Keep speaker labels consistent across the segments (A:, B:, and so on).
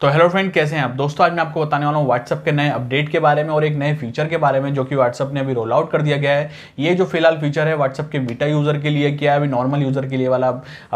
A: तो hello friend कैसे हैं आप दोस्तों आज मैं आपको बताने वाला हूँ व्हाट्सअप के नए अपडेट के बारे में और एक नए फीचर के बारे में जो कि व्हाट्सअप ने अभी रोल आउट कर दिया गया है ये जो फिलहाल फीचर है व्हाट्सअप के बीटा यूज़र के लिए किया है अभी नॉर्मल यूज़र के लिए वाला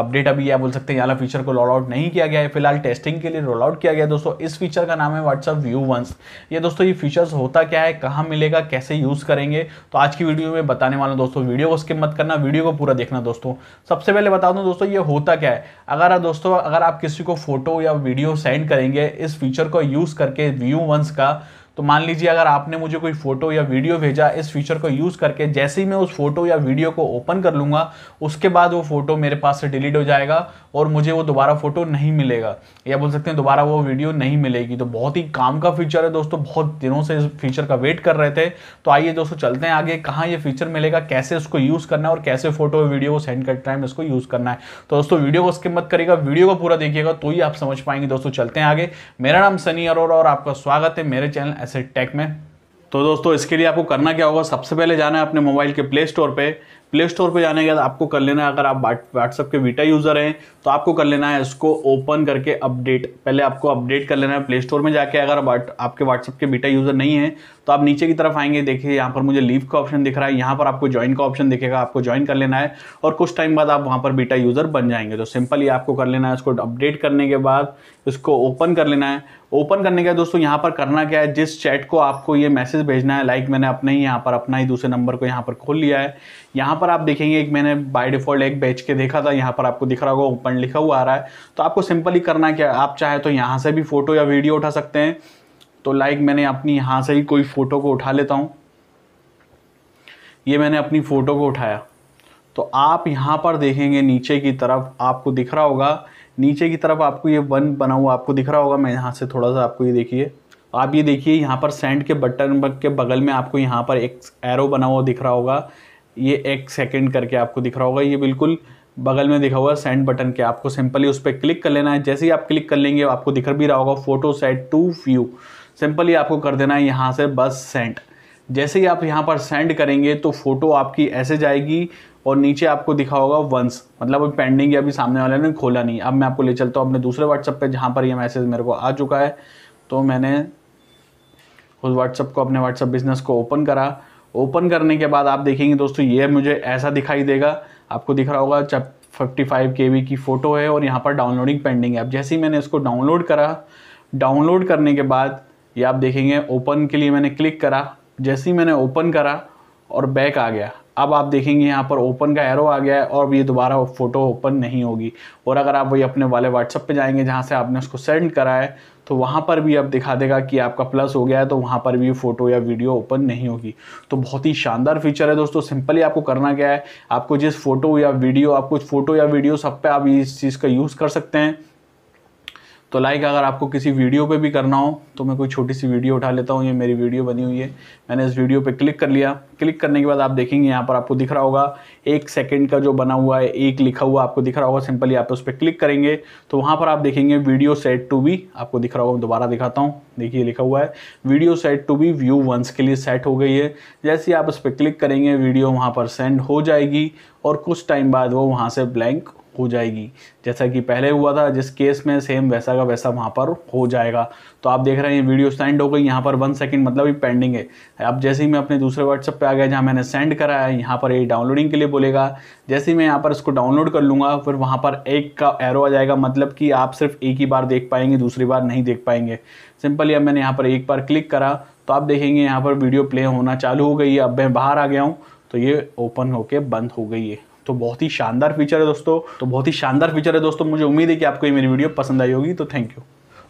A: अपडेट अभी यह बोल सकते हैं यहाँ फीचर को रोल आउट नहीं किया गया है फिलहाल टेस्टिंग के लिए रोल आउट किया गया दोस्तों इस फीचर का नाम है व्हाट्सअप व्यू वंस ये दोस्तों ये फीचर्स होता क्या है कहाँ मिलेगा कैसे यूज़ करेंगे तो आज की वीडियो में बताने वाला दोस्तों वीडियो को स्किप मत करना वीडियो को पूरा देखना दोस्तों सबसे पहले बता दूँ दोस्तों ये होता क्या है अगर दोस्तों अगर आप किसी को फोटो या वीडियो सेंड करेंगे करेंगे इस फीचर को यूज करके व्यू वंस का तो मान लीजिए अगर आपने मुझे कोई फोटो या वीडियो भेजा इस फीचर को यूज़ करके जैसे ही मैं उस फोटो या वीडियो को ओपन कर लूँगा उसके बाद वो फोटो मेरे पास से डिलीट हो जाएगा और मुझे वो दोबारा फोटो नहीं मिलेगा या बोल सकते हैं दोबारा वो वीडियो नहीं मिलेगी तो बहुत ही काम का फीचर है दोस्तों बहुत दिनों से इस फीचर का वेट कर रहे थे तो आइए दोस्तों चलते हैं आगे कहाँ ये फीचर मिलेगा कैसे उसको यूज़ करना है और कैसे फोटो वीडियो को सेंड करते टाइम इसको यूज़ करना है तो दोस्तों वीडियो को उसके मत करेगा वीडियो को पूरा देखिएगा तो ही आप समझ पाएंगे दोस्तों चलते हैं आगे मेरा नाम सनी अरोरा और आपका स्वागत है मेरे चैनल एसेट टेक में तो दोस्तों इसके लिए आपको करना क्या होगा सबसे पहले जाना है अपने मोबाइल के प्ले स्टोर पे प्ले स्टोर पे जाने के बाद आपको कर लेना है अगर आप व्हाट्सअप के वीटा यूज़र हैं तो आपको कर लेना है इसको ओपन करके अपडेट पहले आपको अपडेट कर लेना है प्ले स्टोर में जाके अगर आपके व्हाट्सअप के बीटा यूज़र नहीं है तो आप नीचे की तरफ आएंगे देखिए यहाँ पर मुझे लीव का ऑप्शन दिख रहा है यहाँ पर आपको ज्वाइन का ऑप्शन दिखेगा आपको ज्वाइन कर लेना है और कुछ टाइम बाद आप वहाँ पर बीटा यूज़र बन जाएंगे तो सिंपली आपको कर लेना है इसको अपडेट करने के बाद इसको ओपन कर लेना है ओपन करने का दोस्तों यहाँ पर करना क्या है जिस चैट को आपको ये मैसेज भेजना है लाइक मैंने अपने ही यहाँ पर अपना ही दूसरे नंबर को यहाँ पर खोल लिया है यहाँ पर आप देखेंगे एक मैंने बाय डिफ़ॉल्ट एक बेच के देखा था यहाँ पर आपको दिख रहा होगा ओपन लिखा हुआ आ रहा है तो आपको सिंपली करना क्या है आप चाहे तो यहाँ से भी फ़ोटो या वीडियो उठा सकते हैं तो लाइक मैंने अपनी यहाँ से ही कोई फ़ोटो को उठा लेता हूँ ये मैंने अपनी फ़ोटो को उठाया तो आप यहाँ पर देखेंगे नीचे की तरफ आपको दिख रहा होगा नीचे की तरफ आपको ये वन बना हुआ आपको दिख रहा होगा मैं यहाँ से थोड़ा सा आपको ये देखिए आप ये देखिए यहाँ पर सेंड के बटन के बगल में आपको यहाँ पर एक एरो बना हुआ दिख रहा होगा ये एक सेकंड करके आपको दिख रहा होगा ये बिल्कुल बगल में दिखा हुआ सेंड बटन के आपको सिंपली उस पर क्लिक कर लेना है जैसे ही आप क्लिक कर लेंगे आपको दिख भी रहा होगा photo set to view simply आपको कर देना है यहाँ से बस सेंड जैसे ही आप यहाँ पर सेंड करेंगे तो फ़ोटो आपकी ऐसे जाएगी और नीचे आपको दिखा होगा वंस मतलब अभी पेंडिंग अभी सामने वाले ने खोला नहीं अब मैं आपको ले चलता हूँ अपने दूसरे व्हाट्सअप पे जहाँ पर ये मैसेज मेरे को आ चुका है तो मैंने उस व्हाट्सअप को अपने व्हाट्सअप बिजनेस को ओपन करा ओपन करने के बाद आप देखेंगे दोस्तों ये मुझे ऐसा दिखाई देगा आपको दिख रहा होगा चप फिफ्टी फाइव के वी की फ़ोटो है और यहाँ पर डाउनलोडिंग पेंडिंग है अब जैसे ही मैंने इसको डाउनलोड करा डाउनलोड करने के बाद ये आप देखेंगे ओपन के लिए मैंने क्लिक करा जैसे ही मैंने ओपन करा और बैक आ गया अब आप देखेंगे यहाँ पर ओपन का एरो आ गया है और ये दोबारा फ़ोटो ओपन नहीं होगी और अगर आप वही अपने वाले व्हाट्सअप पे जाएंगे जहाँ से आपने उसको सेंड करा है तो वहाँ पर भी अब दिखा देगा कि आपका प्लस हो गया है तो वहाँ पर भी फ़ोटो या वीडियो ओपन नहीं होगी तो बहुत ही शानदार फीचर है दोस्तों सिंपली आपको करना क्या है आपको जिस फ़ोटो या वीडियो आपको फ़ोटो या वीडियो सब पे आप इस चीज़ का यूज़ कर सकते हैं तो लाइक अगर आपको किसी वीडियो पे भी करना हो तो मैं कोई छोटी सी वीडियो उठा लेता हूँ ये मेरी वीडियो बनी हुई है मैंने इस वीडियो पे क्लिक कर लिया क्लिक करने के बाद आप देखेंगे यहाँ पर आपको दिख रहा होगा एक सेकंड का जो बना हुआ है एक लिखा हुआ आपको दिख रहा होगा सिंपली आप उस पर क्लिक करेंगे तो वहाँ पर आप देखेंगे वीडियो सेट टू बी आपको दिख रहा होगा मैं दोबारा दिखाता हूँ देखिए लिखा हुआ है video set to be view once के लिए सेट हो गई है जैसे ही आप उस पर क्लिक करेंगे वीडियो वहाँ पर सेंड हो जाएगी और कुछ टाइम बाद वो वहाँ से ब्लैंक हो जाएगी जैसा कि पहले हुआ था जिस केस में सेम वैसा का वैसा वहाँ पर हो जाएगा तो आप देख रहे हैं ये वीडियो सेंड हो गई यहाँ पर वन सेकेंड मतलब ये पेंडिंग है अब जैसे ही मैं अपने दूसरे व्हाट्सअप पे आ गया जहाँ मैंने सेंड करा है यहाँ पर ये डाउनलोडिंग के लिए बोलेगा जैसे ही मैं यहाँ पर इसको डाउनलोड कर लूँगा फिर वहाँ पर एक का एरो आ जाएगा मतलब कि आप सिर्फ एक ही बार देख पाएंगे दूसरी बार नहीं देख पाएंगे सिंपली अब मैंने यहाँ पर एक बार क्लिक करा तो आप देखेंगे यहाँ पर वीडियो प्ले होना चालू हो गई है अब मैं बाहर आ गया हूँ तो ये ओपन होके बंद हो गई है तो बहुत ही शानदार फीचर है दोस्तों तो बहुत ही शानदार फीचर है दोस्तों मुझे उम्मीद है कि आपको ये मेरी वीडियो पसंद आई होगी तो थैंक यू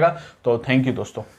A: जाएगा तो थैंक यू दोस्तों